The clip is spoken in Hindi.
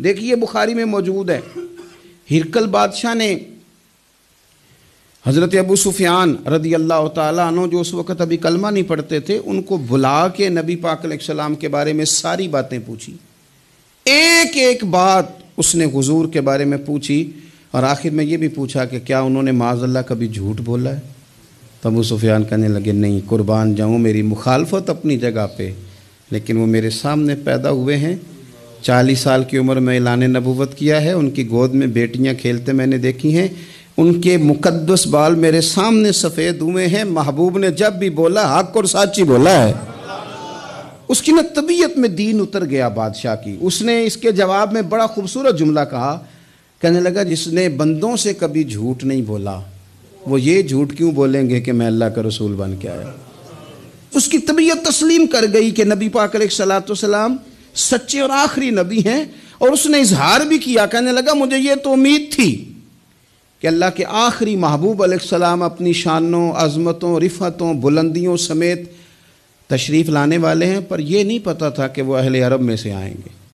देखिए बुखारी में मौजूद है हिरकल बादशाह ने हज़रत अबू सुफियान रदी अल्लाह तु जो उस वक़्त अभी कलमा नहीं पढ़ते थे उनको बुला के नबी पाक सलाम के बारे में सारी बातें पूछी एक एक बात उसने हजूर के बारे में पूछी और आखिर में ये भी पूछा कि क्या उन्होंने माजल्ला कभी झूठ बोला है तब तो अबू सुफियान कहने लगे नहीं कुर्बान जाऊँ मेरी मुखालफत अपनी जगह पर लेकिन वो मेरे सामने पैदा हुए हैं चालीस साल की उम्र में ऐलान नबूवत किया है उनकी गोद में बेटियाँ खेलते मैंने देखी हैं उनके मुकदस बाल मेरे सामने सफ़ेद हुए हैं महबूब ने जब भी बोला हक और साची बोला है उसकी न तबीयत में दीन उतर गया बादशाह की उसने इसके जवाब में बड़ा खूबसूरत जुमला कहा कहने लगा जिसने बंदों से कभी झूठ नहीं बोला वो ये झूठ क्यों बोलेंगे कि मैं अल्लाह का रसूल बन के आया उसकी तबीयत तस्लीम कर गई कि नबी पाकर सलाम सच्चे और आखिरी नबी हैं और उसने इजहार भी किया कहने लगा मुझे ये तो उम्मीद थी कि अल्लाह के आखिरी महबूब सलाम अपनी शानों अजमतों रिफतों बुलंदियों समेत तशरीफ़ लाने वाले हैं पर यह नहीं पता था कि वह अहल अरब में से आएंगे